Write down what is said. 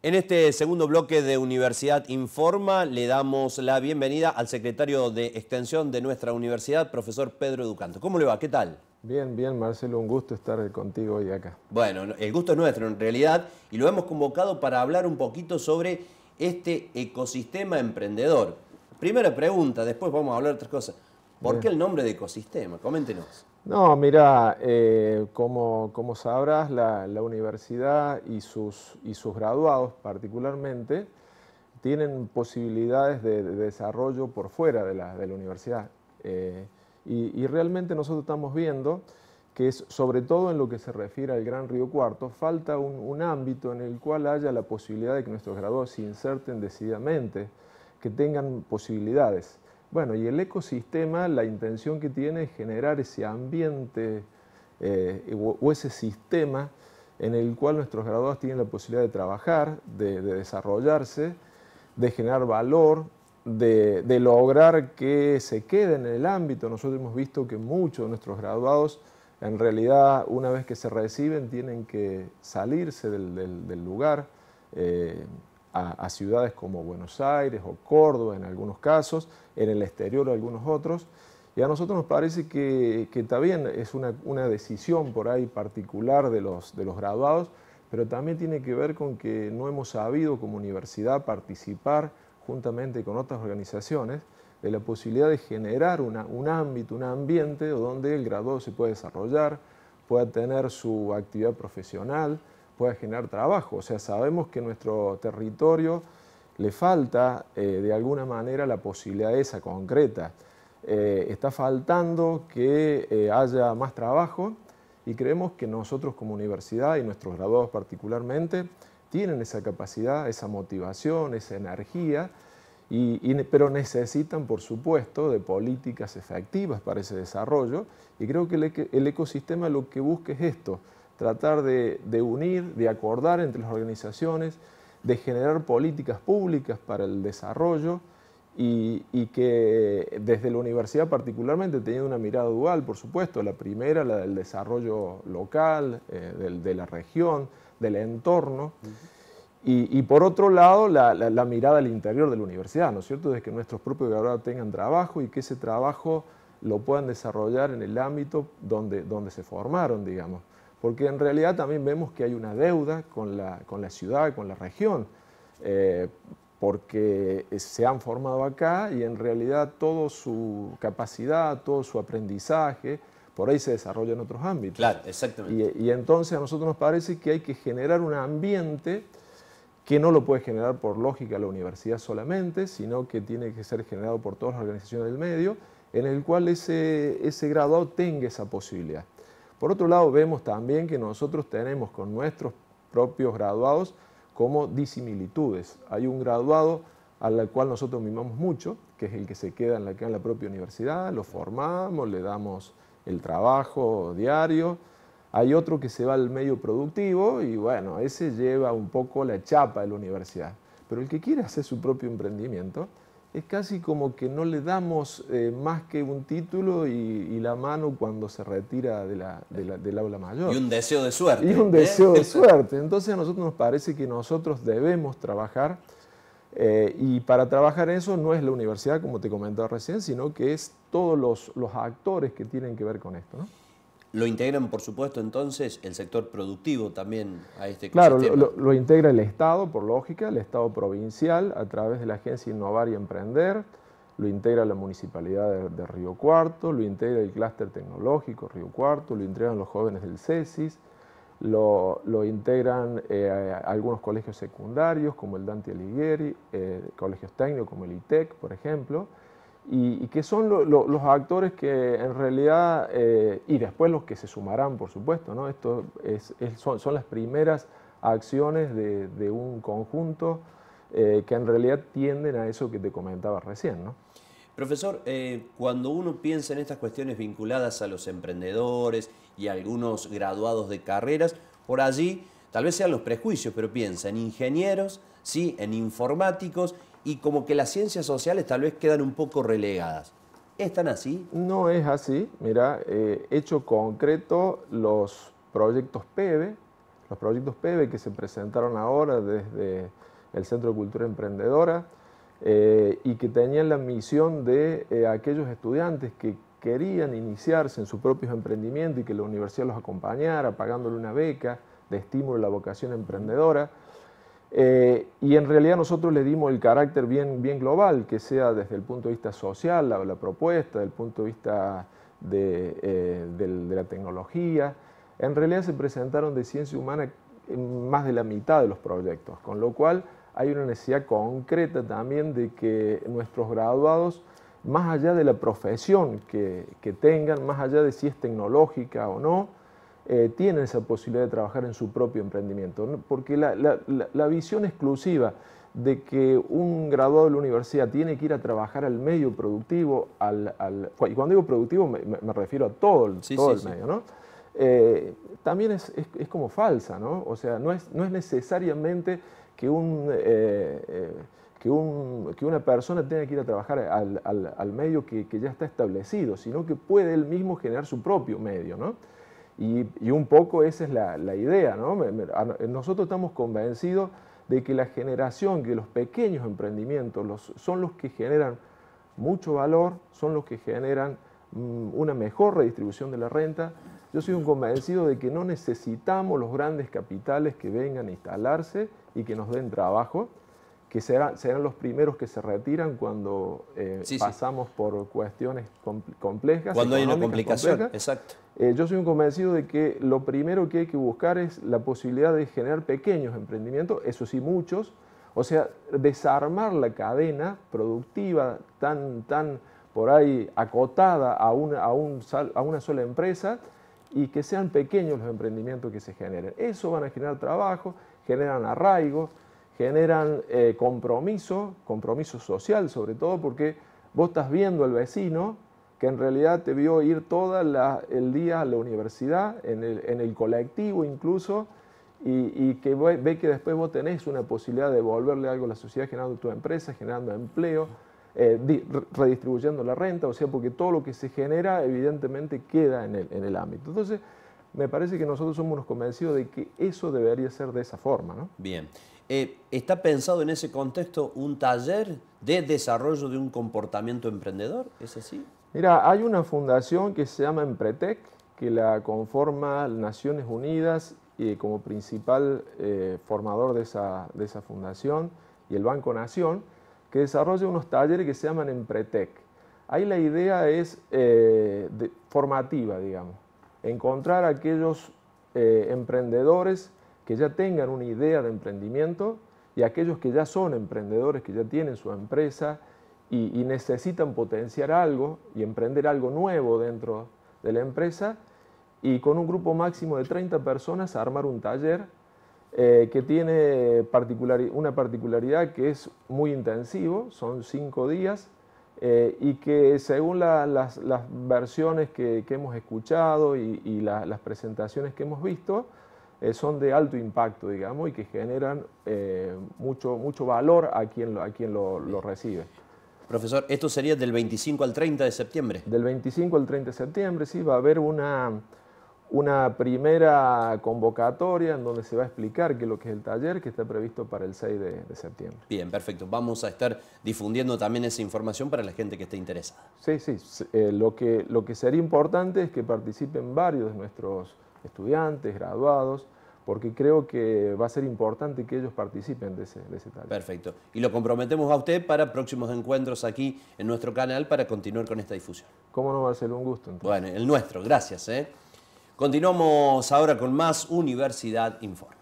En este segundo bloque de Universidad Informa le damos la bienvenida al secretario de Extensión de nuestra universidad, profesor Pedro Educanto. ¿Cómo le va? ¿Qué tal? Bien, bien, Marcelo, un gusto estar contigo hoy acá. Bueno, el gusto es nuestro en realidad y lo hemos convocado para hablar un poquito sobre este ecosistema emprendedor. Primera pregunta, después vamos a hablar de otras cosas. ¿Por qué el nombre de ecosistema? Coméntenos. No, mira, eh, como, sabrás, la, universidad y sus, graduados particularmente tienen posibilidades de, desarrollo por fuera de la, universidad. Eh, y, realmente nosotros estamos viendo que es, sobre todo en lo que se refiere al Gran Río Cuarto, falta un, un ámbito en el cual haya la posibilidad de que nuestros graduados se inserten decididamente, que tengan posibilidades. Bueno, y el ecosistema, la intención que tiene es generar ese ambiente eh, o, ese sistema en el cual nuestros graduados tienen la posibilidad de trabajar, de, desarrollarse, de generar valor, de, lograr que se queden en el ámbito. Nosotros hemos visto que muchos de nuestros graduados, en realidad, una vez que se reciben, tienen que salirse del, lugar, eh, a, ciudades como Buenos Aires o Córdoba en algunos casos, en el exterior algunos otros. Y a nosotros nos parece que, también es una, decisión por ahí particular de los, graduados, pero también tiene que ver con que no hemos sabido como universidad participar juntamente con otras organizaciones de la posibilidad de generar un ámbito, un ambiente donde el graduado se pueda desarrollar, pueda tener su actividad profesional, pueda generar trabajo. O sea, sabemos que nuestro territorio le falta eh, de alguna manera la posibilidad esa concreta. Eh, está faltando que eh, haya más trabajo y creemos que nosotros como universidad y nuestros graduados particularmente tienen esa capacidad, esa motivación, esa energía, pero necesitan, por supuesto, de políticas efectivas para ese desarrollo y creo que el ecosistema lo que busca es esto, tratar de, unir, de acordar entre las organizaciones, de generar políticas públicas para el desarrollo y, que desde la universidad particularmente teniendo una mirada dual, por supuesto, la primera, la del desarrollo local, eh, de la región, del entorno. Y, por otro lado, la, mirada al interior de la universidad, ¿no es cierto? De que nuestros propios graduados tengan trabajo y que ese trabajo lo puedan desarrollar en el ámbito donde, donde se formaron, digamos porque en realidad también vemos que hay una deuda con la, ciudad, con la región, eh, porque eh, se han formado acá y en realidad toda su capacidad, todo su aprendizaje, por ahí se desarrolla en otros ámbitos. Claro, exactamente. Y, entonces a nosotros nos parece que hay que generar un ambiente que no lo puede generar por lógica la universidad solamente, sino que tiene que ser generado por todas las organizaciones del medio, en el cual ese, ese graduado tenga esa posibilidad. Por otro lado, vemos también que nosotros tenemos con nuestros propios graduados como disimilitudes. Hay un graduado al cual nosotros mimamos mucho, que es el que se queda en la, en la propia universidad, lo formamos, le damos el trabajo diario. Hay otro que se va al medio productivo y bueno, ese lleva un poco la chapa de la universidad. Pero el que quiere hacer su propio emprendimiento, es casi como que no le damos eh, más que un título y, la mano cuando se retira del aula mayor. Y un deseo de suerte. Y un ¿eh? deseo de suerte. Entonces a nosotros nos parece que nosotros debemos trabajar eh, y para trabajar eso no es la universidad, como te comentaba recién, sino que es todos los, los actores que tienen que ver con esto. ¿Lo integran, por supuesto, entonces el sector productivo también a este Claro, lo, integra el Estado, por lógica, el Estado provincial, a través de la Agencia Innovar y Emprender, lo integra la Municipalidad de, Río Cuarto, lo integra el Clúster Tecnológico Río Cuarto, lo integran los jóvenes del CESIS, lo, integran eh, algunos colegios secundarios como el Dante Alighieri, eh, colegios técnicos como el ITEC, por ejemplo, y, que son los actores que en realidad, eh, y después los que se sumarán, por supuesto, ¿no? Esto son, las primeras acciones de, un conjunto eh, que en realidad tienden a eso que te comentaba recién, Profesor, eh, cuando uno piensa en estas cuestiones vinculadas a los emprendedores y algunos graduados de carreras, por allí tal vez sean los prejuicios, pero piensa en ingenieros, sí, en informáticos y como que las ciencias sociales tal vez quedan un poco relegadas. ¿Están así? No es así. Mira, eh, hecho concreto, los proyectos PEBE, los proyectos PEBE que se presentaron ahora desde el Centro de Cultura Emprendedora eh, y que tenían la misión de eh, aquellos estudiantes que querían iniciarse en su propio emprendimiento y que la universidad los acompañara, pagándole una beca de estímulo a la vocación emprendedora. Eh, y en realidad nosotros le dimos el carácter bien, bien global, que sea desde el punto de vista social, la, propuesta, desde el punto de vista eh, de, la tecnología. En realidad se presentaron de ciencia humana más de la mitad de los proyectos, con lo cual hay una necesidad concreta también de que nuestros graduados, más allá de la profesión que, que tengan, más allá de si es tecnológica o no, eh, tienen esa posibilidad de trabajar en su propio emprendimiento, porque la, visión exclusiva de que un graduado de la universidad tiene que ir a trabajar al medio productivo, al, y cuando digo productivo me, refiero a todo, todo el medio, ¿no? Eh, también es, como falsa, ¿no? O sea, no es, no es necesariamente que un... Eh, que, una persona tenga que ir a trabajar al, medio que, que, ya está establecido, sino que puede él mismo generar su propio medio. ¿no? Y, un poco esa es la, idea, ¿no? nosotros estamos convencidos de que la generación, que los pequeños emprendimientos son los que generan mucho valor, son los que generan mm, una mejor redistribución de la renta. Yo soy un convencido de que no necesitamos los grandes capitales que vengan a instalarse y que nos den trabajo, que serán, los primeros que se retiran cuando eh, pasamos por cuestiones complejas. Cuando hay una complicación, exacto. Eh, yo soy un convencido de que lo primero que hay que buscar es la posibilidad de generar pequeños emprendimientos, eso sí muchos, o sea, desarmar la cadena productiva tan, tan por ahí acotada a una, a, un, a una sola empresa y que sean pequeños los emprendimientos que se generen. Eso van a generar trabajo, generan arraigo, generan eh, compromiso, compromiso social sobre todo, porque vos estás viendo al vecino que en realidad te vio ir todo el día a la universidad, en el, colectivo incluso, y, que ve, que después vos tenés una posibilidad de devolverle algo a la sociedad generando tu empresa, generando empleo, eh, redistribuyendo la renta, o sea, porque todo lo que se genera evidentemente queda en el, ámbito. Entonces, me parece que nosotros somos unos convencidos de que eso debería ser de esa forma. ¿no? Bien. Eh, ¿está pensado en ese contexto un taller de desarrollo de un comportamiento emprendedor? ¿Es así? Mira, hay una fundación que se llama Empretec, que la conforma Naciones Unidas y como principal eh, formador de esa, fundación y el Banco Nación, que desarrolla unos talleres que se llaman Empretec. Ahí la idea es eh, formativa, digamos, encontrar aquellos emprendedores que ya tengan una idea de emprendimiento y aquellos que ya son emprendedores, que ya tienen su empresa y, necesitan potenciar algo y emprender algo nuevo dentro de la empresa y con un grupo máximo de 30 personas armar un taller eh, que tiene una particularidad que es muy intensivo, son cinco días, eh, y que según las, versiones que, hemos escuchado y, las presentaciones que hemos visto, eh, son de alto impacto, digamos, y que generan eh, mucho, mucho valor a quien, a quien lo, recibe. Profesor, esto sería del 25 al 30 de septiembre. Del 25 al 30 de septiembre, sí, va a haber una, una primera convocatoria en donde se va a explicar qué es lo que es el taller que está previsto para el 6 de, septiembre. Bien, perfecto. Vamos a estar difundiendo también esa información para la gente que esté interesada. Sí, sí. Eh, lo, que, lo que sería importante es que participen varios de nuestros estudiantes, graduados, porque creo que va a ser importante que ellos participen de ese, de ese taller. Perfecto. Y lo comprometemos a usted para próximos encuentros aquí en nuestro canal para continuar con esta difusión. Cómo no, ser un gusto. Entonces. Bueno, el nuestro, gracias. ¿eh? Continuamos ahora con más Universidad Informe.